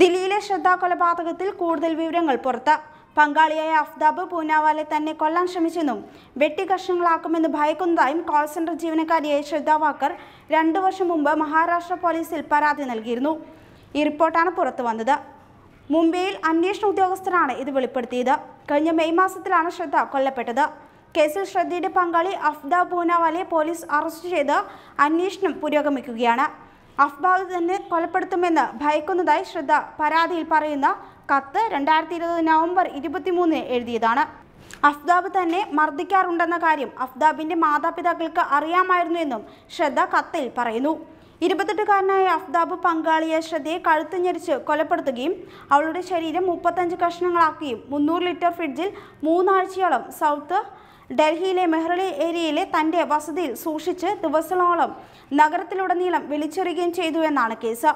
ദില്ലിയിലെ ശ്രദ്ധാ കൊലപാതകത്തിൽ കൂടുതൽ വിവരങ്ങൾ പുറത്ത് പങ്കാളിയായ അഫ്താബ് പൂനാവാലെ തന്നെ കൊല്ലാൻ ശ്രമിച്ചെന്നും വെട്ടികഷ്ണങ്ങളാക്കുമെന്ന് ഭയക്കുന്നതായും കോൾ സെന്റർ ജീവനക്കാരിയായ ശ്രദ്ധ വാക്കർ രണ്ടു വർഷം മുമ്പ് മഹാരാഷ്ട്ര പോലീസിൽ പരാതി നൽകിയിരുന്നു ഈ റിപ്പോർട്ടാണ് പുറത്തു വന്നത് മുംബൈയിൽ അന്വേഷണ ഉദ്യോഗസ്ഥരാണ് ഇത് വെളിപ്പെടുത്തിയത് കഴിഞ്ഞ മെയ് മാസത്തിലാണ് ശ്രദ്ധ കൊല്ലപ്പെട്ടത് കേസിൽ ശ്രദ്ധയുടെ പങ്കാളി അഫ്താബ് പൂനാവാലെ പോലീസ് അറസ്റ്റ് ചെയ്ത് അന്വേഷണം പുരോഗമിക്കുകയാണ് അഫ്ബാദ് തന്നെ കൊലപ്പെടുത്തുമെന്ന് ഭയക്കുന്നതായി ശ്രദ്ധ പരാതിയിൽ പറയുന്ന കത്ത് രണ്ടായിരത്തി ഇരുപത് നവംബർ ഇരുപത്തിമൂന്നിന് എഴുതിയതാണ് അഫ്താബ് തന്നെ മർദ്ദിക്കാറുണ്ടെന്ന കാര്യം അഫ്താബിന്റെ മാതാപിതാക്കൾക്ക് അറിയാമായിരുന്നു എന്നും ശ്രദ്ധ കത്തിൽ പറയുന്നു ഇരുപത്തെട്ടുകാരനായ അഫ്താബ് പങ്കാളിയെ ശ്രദ്ധയെ കഴുത്ത് ഞെരിച്ച് കൊലപ്പെടുത്തുകയും അവളുടെ ശരീരം മുപ്പത്തഞ്ച് കഷ്ണങ്ങളാക്കുകയും മുന്നൂറ് ലിറ്റർ ഫ്രിഡ്ജിൽ മൂന്നാഴ്ചയോളം സൗത്ത് ഡൽഹിയിലെ മെഹ്റലി ഏരിയയിലെ തന്റെ വസതിയിൽ സൂക്ഷിച്ച് ദിവസങ്ങളോളം നഗരത്തിലുടനീളം വിളിച്ചെറിയുകയും ചെയ്തു എന്നാണ് കേസ്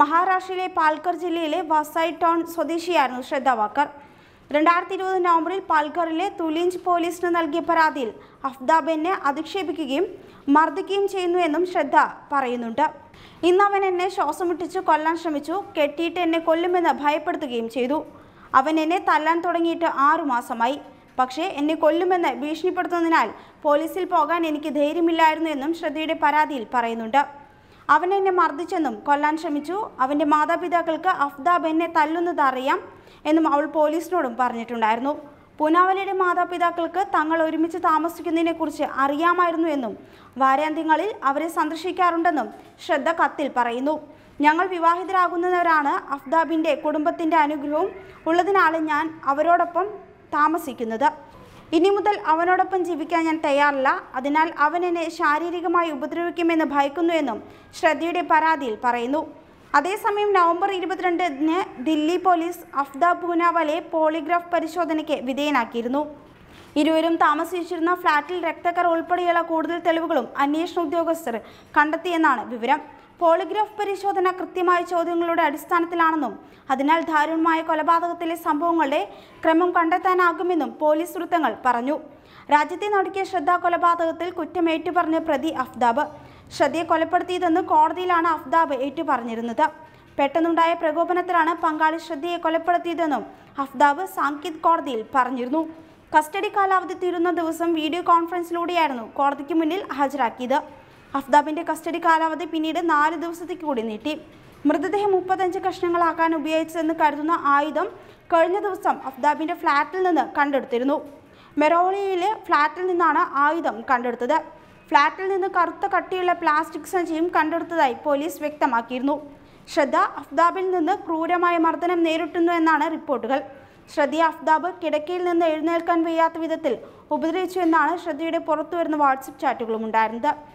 മഹാരാഷ്ട്രയിലെ പാൽക്കർ ജില്ലയിലെ വസായി ടൗൺ സ്വദേശിയായിരുന്നു ശ്രദ്ധ രണ്ടായിരത്തി ഇരുപത് നവംബറിൽ പാൽക്കറിലെ തുലിഞ്ച് പോലീസിന് നൽകിയ പരാതിയിൽ അഫ്താബെന്നെ അധിക്ഷേപിക്കുകയും മർദ്ദിക്കുകയും ചെയ്യുന്നു എന്നും ശ്രദ്ധ പറയുന്നുണ്ട് ഇന്ന് അവൻ എന്നെ ശ്വാസമുട്ടിച്ച് കൊല്ലാൻ ശ്രമിച്ചു കെട്ടിയിട്ട് എന്നെ കൊല്ലുമെന്ന് ഭയപ്പെടുത്തുകയും ചെയ്തു അവൻ എന്നെ തല്ലാൻ തുടങ്ങിയിട്ട് ആറുമാസമായി പക്ഷേ എന്നെ കൊല്ലുമെന്ന് ഭീഷണിപ്പെടുത്തുന്നതിനാൽ പോലീസിൽ പോകാൻ എനിക്ക് ധൈര്യമില്ലായിരുന്നു എന്നും ശ്രദ്ധയുടെ പരാതിയിൽ പറയുന്നുണ്ട് അവൻ എന്നെ മർദ്ദിച്ചെന്നും കൊല്ലാൻ ശ്രമിച്ചു അവൻ്റെ മാതാപിതാക്കൾക്ക് അഫ്താബ് എന്നെ തല്ലുന്നത് അറിയാം എന്നും അവൾ പോലീസിനോടും പറഞ്ഞിട്ടുണ്ടായിരുന്നു പൂനാവലിയുടെ മാതാപിതാക്കൾക്ക് തങ്ങൾ ഒരുമിച്ച് താമസിക്കുന്നതിനെക്കുറിച്ച് അറിയാമായിരുന്നു എന്നും വാരാന്ത്യങ്ങളിൽ അവരെ സന്ദർശിക്കാറുണ്ടെന്നും ശ്രദ്ധ കത്തിൽ പറയുന്നു ഞങ്ങൾ വിവാഹിതരാകുന്നവരാണ് അഫ്താബിൻ്റെ കുടുംബത്തിൻ്റെ അനുഗ്രഹവും ഉള്ളതിനാൽ ഞാൻ അവരോടൊപ്പം താമസിക്കുന്നത് ഇനി മുതൽ അവനോടൊപ്പം ജീവിക്കാൻ ഞാൻ തയ്യാറില്ല അതിനാൽ അവൻ എന്നെ ശാരീരികമായി ഉപദ്രവിക്കുമെന്ന് ഭയക്കുന്നുവെന്നും ശ്രദ്ധയുടെ പരാതിയിൽ പറയുന്നു അതേസമയം നവംബർ ഇരുപത്തിരണ്ടിന് ദില്ലി പോലീസ് അഫ്ദ പൂനാവലെ പോളിഗ്രാഫ് പരിശോധനയ്ക്ക് വിധേയനാക്കിയിരുന്നു ഇരുവരും താമസിച്ചിരുന്ന ഫ്ളാറ്റിൽ രക്തക്കർ ഉൾപ്പെടെയുള്ള കൂടുതൽ തെളിവുകളും അന്വേഷണ ഉദ്യോഗസ്ഥർ കണ്ടെത്തിയെന്നാണ് വിവരം പോളിഗ്രാഫ് പരിശോധന കൃത്യമായ ചോദ്യങ്ങളുടെ അടിസ്ഥാനത്തിലാണെന്നും അതിനാൽ ദാരുണമായ കൊലപാതകത്തിലെ സംഭവങ്ങളുടെ ക്രമം കണ്ടെത്താനാകുമെന്നും പോലീസ് വൃത്തങ്ങൾ പറഞ്ഞു രാജ്യത്തെ നടുക്കിയ ശ്രദ്ധ കൊലപാതകത്തിൽ കുറ്റം ഏറ്റുപറഞ്ഞ പ്രതി അഫ്താബ് ശ്രദ്ധയെ കൊലപ്പെടുത്തിയതെന്ന് കോടതിയിലാണ് അഫ്താബ് ഏറ്റുപറഞ്ഞിരുന്നത് പെട്ടെന്നുണ്ടായ പ്രകോപനത്തിലാണ് പങ്കാളി ശ്രദ്ധയെ കൊലപ്പെടുത്തിയതെന്നും അഫ്താബ് സാങ്കിത് കോടതിയിൽ പറഞ്ഞിരുന്നു കസ്റ്റഡി കാലാവധി തീരുന്ന ദിവസം വീഡിയോ കോൺഫറൻസിലൂടെയായിരുന്നു കോടതിക്ക് മുന്നിൽ ഹാജരാക്കിയത് അഫ്താബിന്റെ കസ്റ്റഡി കാലാവധി പിന്നീട് നാല് ദിവസത്തേക്ക് കൂടി നീട്ടി മൃതദേഹം മുപ്പത്തഞ്ച് കഷ്ണങ്ങളാക്കാൻ ഉപയോഗിച്ചതെന്ന് കരുതുന്ന ആയുധം കഴിഞ്ഞ ദിവസം അഫ്താബിന്റെ ഫ്ളാറ്റിൽ നിന്ന് കണ്ടെടുത്തിരുന്നു മെറോളിയയിലെ ഫ്ളാറ്റിൽ നിന്നാണ് ആയുധം കണ്ടെടുത്തത് ഫ്ളാറ്റിൽ നിന്ന് കറുത്ത കട്ടിയുള്ള പ്ലാസ്റ്റിക് സഞ്ചിയും കണ്ടെടുത്തതായി പോലീസ് വ്യക്തമാക്കിയിരുന്നു ശ്രദ്ധ അഫ്താബിൽ നിന്ന് ക്രൂരമായ മർദ്ദനം നേരിട്ടുന്നു എന്നാണ് റിപ്പോർട്ടുകൾ ശ്രദ്ധ അഫ്താബ് കിടക്കയിൽ നിന്ന് എഴുന്നേൽക്കാൻ വയ്യാത്ത വിധത്തിൽ ഉപദ്രവിച്ചു എന്നാണ് ശ്രദ്ധയുടെ പുറത്തുവരുന്ന വാട്സപ്പ് ചാറ്റുകളും ഉണ്ടായിരുന്നത്